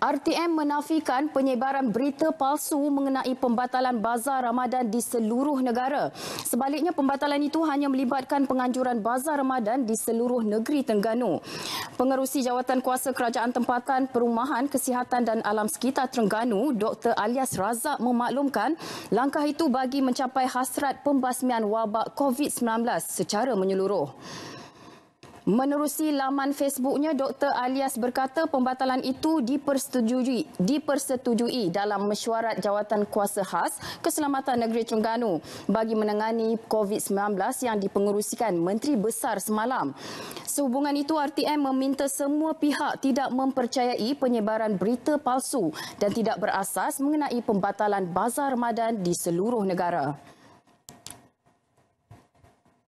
RTM menafikan penyebaran berita palsu mengenai pembatalan bazar Ramadan di seluruh negara. Sebaliknya, pembatalan itu hanya melibatkan penganjuran bazar Ramadan di seluruh negeri Tengganu. Pengerusi Jawatan Kuasa Kerajaan Tempatan Perumahan, Kesihatan dan Alam Sekitar Terengganu, Dr. Alias Razak memaklumkan langkah itu bagi mencapai hasrat pembasmian wabak COVID-19 secara menyeluruh. Menerusi laman Facebooknya, Dr. Alias berkata pembatalan itu dipersetujui, dipersetujui dalam mesyuarat jawatan kuasa khas Keselamatan Negeri Cungganu bagi menangani COVID-19 yang dipengerusikan Menteri Besar semalam. Sehubungan itu, RTM meminta semua pihak tidak mempercayai penyebaran berita palsu dan tidak berasas mengenai pembatalan Bazar Ramadan di seluruh negara.